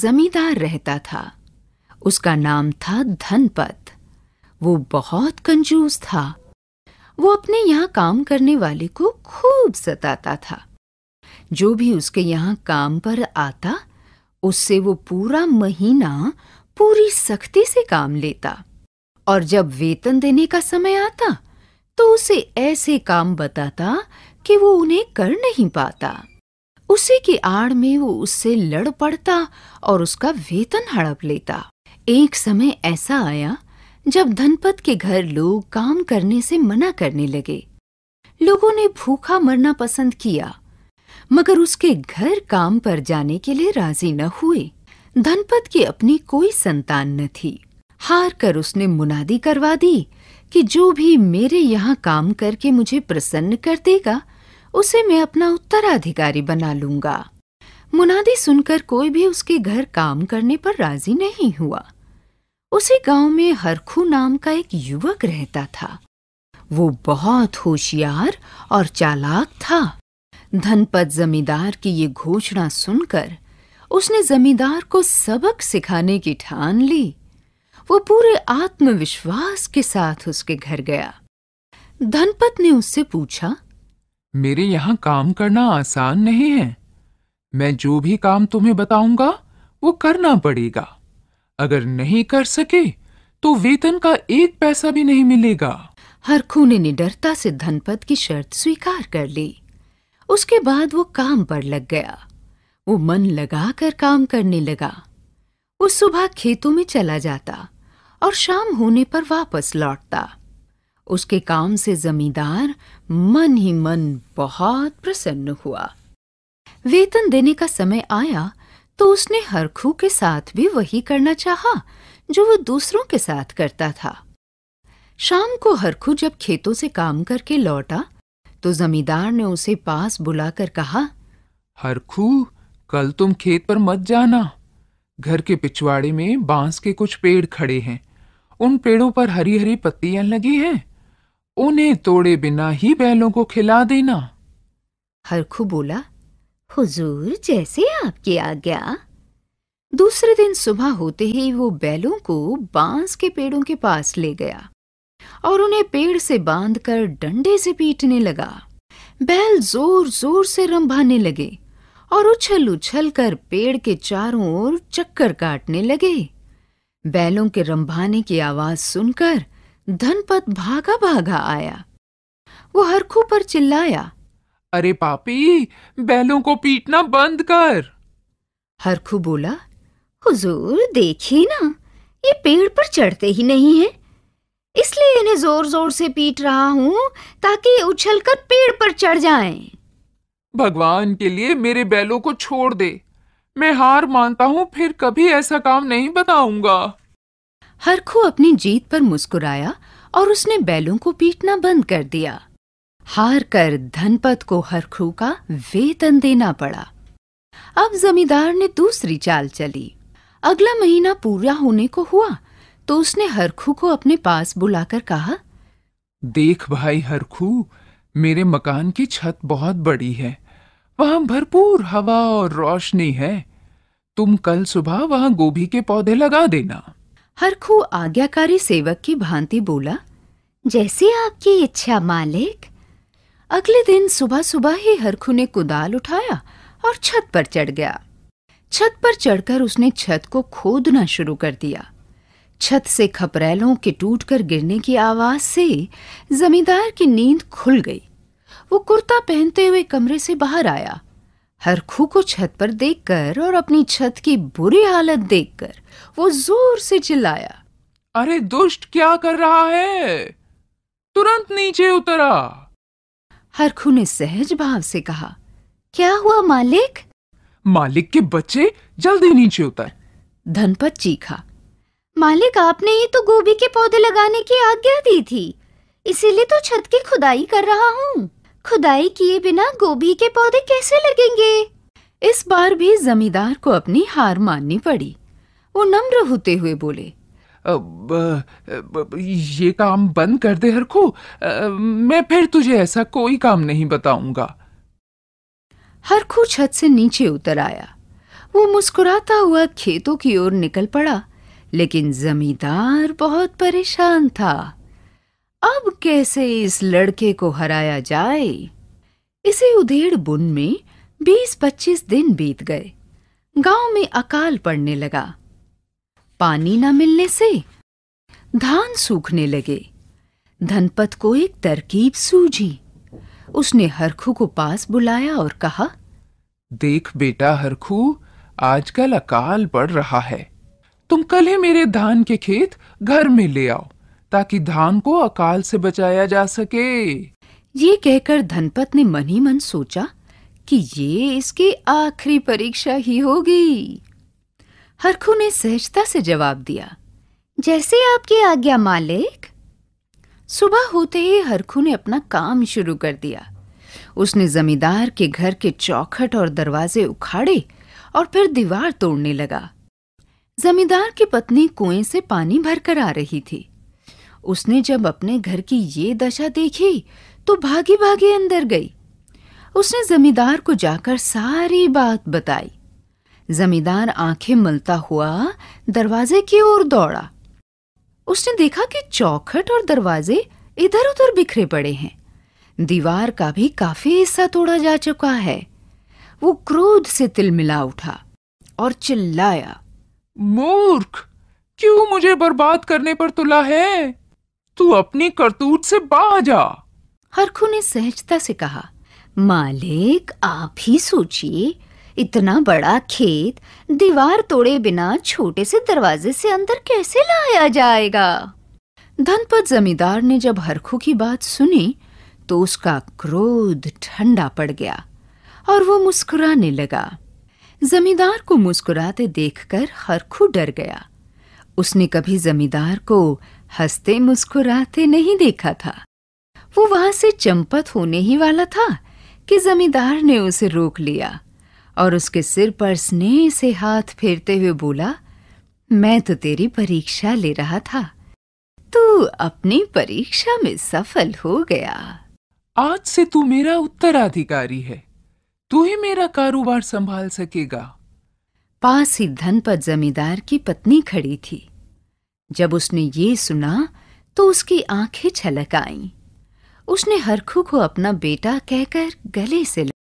जमींदार रहता था उसका नाम था धनपत वो बहुत कंजूस था वो अपने यहाँ काम करने वाले को खूब सताता था जो भी उसके यहाँ काम पर आता उससे वो पूरा महीना पूरी सख्ती से काम लेता और जब वेतन देने का समय आता तो उसे ऐसे काम बताता कि वो उन्हें कर नहीं पाता उसी की आड़ में वो उससे लड़ पड़ता और उसका वेतन हड़प लेता एक समय ऐसा आया जब धनपत के घर लोग काम करने से मना करने लगे लोगों ने भूखा मरना पसंद किया मगर उसके घर काम पर जाने के लिए राजी न हुए धनपत की अपनी कोई संतान न थी हार कर उसने मुनादी करवा दी कि जो भी मेरे यहाँ काम करके मुझे प्रसन्न कर देगा उसे मैं अपना उत्तराधिकारी बना लूंगा मुनादी सुनकर कोई भी उसके घर काम करने पर राजी नहीं हुआ उसी गांव में हरखू नाम का एक युवक रहता था वो बहुत होशियार और चालाक था धनपत जमींदार की ये घोषणा सुनकर उसने जमींदार को सबक सिखाने की ठान ली वो पूरे आत्मविश्वास के साथ उसके घर गया धनपत ने उससे पूछा मेरे यहाँ काम करना आसान नहीं है मैं जो भी काम तुम्हें बताऊंगा वो करना पड़ेगा अगर नहीं कर सके तो वेतन का एक पैसा भी नहीं मिलेगा हरखूने ने डरता से धनपत की शर्त स्वीकार कर ली उसके बाद वो काम पर लग गया वो मन लगा कर काम करने लगा वो सुबह खेतों में चला जाता और शाम होने पर वापस लौटता उसके काम से जमींदार मन ही मन बहुत प्रसन्न हुआ वेतन देने का समय आया तो उसने हरखू के साथ भी वही करना चाहा जो वो दूसरों के साथ करता था शाम को हरखू जब खेतों से काम करके लौटा तो जमींदार ने उसे पास बुलाकर कहा हरखू कल तुम खेत पर मत जाना घर के पिछवाड़े में बांस के कुछ पेड़ खड़े हैं उन पेड़ों पर हरी हरी पत्तियां लगी हैं उन्हें तोड़े बिना ही बैलों को खिला देना हरखू बोला हुजूर जैसे आपकी आज्ञा दूसरे दिन सुबह होते ही वो बैलों को बांस के पेड़ों के पास ले गया और उन्हें पेड़ से बांधकर डंडे से पीटने लगा बैल जोर जोर से रंभाने लगे और उछल उछल कर पेड़ के चारों ओर चक्कर काटने लगे बैलों के रंभाने की आवाज सुनकर धनपत भागा भागा आया वो हरखू पर चिल्लाया अरे पापी बैलों को पीटना बंद कर हरखू बोला हुजूर देखिए ना ये पेड़ पर चढ़ते ही नहीं है इसलिए इन्हें जोर जोर से पीट रहा हूँ ताकि उछलकर पेड़ पर चढ़ जाएं। भगवान के लिए मेरे बैलों को छोड़ दे मैं हार मानता हूँ फिर कभी ऐसा काम नहीं बताऊंगा हरखू अपनी जीत पर मुस्कुराया और उसने बैलों को पीटना बंद कर दिया हार कर धनपत को हरखू का वेतन देना पड़ा अब जमींदार ने दूसरी चाल चली अगला महीना पूरा होने को हुआ तो उसने हरखू को अपने पास बुलाकर कहा देख भाई हरखू मेरे मकान की छत बहुत बड़ी है वहां भरपूर हवा और रोशनी है तुम कल सुबह वहां गोभी के पौधे लगा देना हरखू आज्ञाकारी सेवक की भांति बोला जैसी आपकी इच्छा मालिक अगले दिन सुबह सुबह ही हरखू ने कुदाल उठाया और छत पर चढ़ गया छत पर चढ़कर उसने छत को खोदना शुरू कर दिया छत से खपरेलों के टूटकर गिरने की आवाज से जमींदार की नींद खुल गई वो कुर्ता पहनते हुए कमरे से बाहर आया हरखू को छत पर देखकर और अपनी छत की बुरी हालत देखकर वो जोर से चिल्लाया अरे दुष्ट क्या कर रहा है तुरंत नीचे उतरा हरखू ने सहज भाव से कहा क्या हुआ मालिक मालिक के बच्चे जल्दी नीचे उतर धनपत चीखा मालिक आपने ही तो गोभी के पौधे लगाने की आज्ञा दी थी इसीलिए तो छत की खुदाई कर रहा हूँ खुदाई किए बिना गोभी के पौधे कैसे लगेंगे इस बार भी जमींदार को अपनी हार माननी पड़ी वो नम्र होते हुए बोले अब, ये काम बंद कर दे हरखू मैं फिर तुझे ऐसा कोई काम नहीं बताऊंगा हरखू छत से नीचे उतर आया वो मुस्कुराता हुआ खेतों की ओर निकल पड़ा लेकिन जमींदार बहुत परेशान था अब कैसे इस लड़के को हराया जाए इसी उधेड़ बुन में बीस पच्चीस दिन बीत गए गांव में अकाल पड़ने लगा पानी न मिलने से धान सूखने लगे धनपत को एक तरकीब सूझी उसने हरखू को पास बुलाया और कहा देख बेटा हरखू आजकल अकाल पड़ रहा है तुम कल ही मेरे धान के खेत घर में ले आओ ताकि धान को अकाल से बचाया जा सके ये कहकर धनपत ने मन ही मन सोचा कि ये इसकी आखिरी परीक्षा ही होगी हरखू ने सहजता से जवाब दिया जैसे आपकी आज्ञा मालिक सुबह होते ही हरखू ने अपना काम शुरू कर दिया उसने जमींदार के घर के चौखट और दरवाजे उखाड़े और फिर दीवार तोड़ने लगा जमींदार की पत्नी कुएं से पानी भरकर आ रही थी उसने जब अपने घर की ये दशा देखी तो भागी भागी अंदर गई उसने जमींदार को जाकर सारी बात बताई जमींदार आंखें मलता हुआ दरवाजे की ओर दौड़ा उसने देखा कि चौखट और दरवाजे इधर उधर बिखरे पड़े हैं दीवार का भी काफी हिस्सा तोड़ा जा चुका है वो क्रोध से तिलमिला उठा और चिल्लाया मूर्ख क्यों मुझे बर्बाद करने पर तुला है तू अपने करतूत से बाहर जा हरखू ने सहजता से कहा मालिक आप ही सोचिए इतना बड़ा खेत दीवार तोड़े बिना छोटे से दरवाजे से अंदर कैसे लाया जाएगा धनपत जमींदार ने जब हरखू की बात सुनी तो उसका क्रोध ठंडा पड़ गया और वो मुस्कुराने लगा जमींदार को मुस्कुराते देखकर हरखू डर गया उसने कभी जमींदार को हंसते मुस्कुराते नहीं देखा था वो वहां से चंपत होने ही वाला था कि जमींदार ने उसे रोक लिया और उसके सिर पर स्नेह से हाथ फेरते हुए बोला मैं तो तेरी परीक्षा ले रहा था तू अपनी परीक्षा में सफल हो गया आज से तू मेरा उत्तराधिकारी है तू ही मेरा कारोबार संभाल सकेगा पास ही धनपत जमींदार की पत्नी खड़ी थी जब उसने ये सुना तो उसकी आंखें छलक आईं उसने हरखू को अपना बेटा कहकर गले से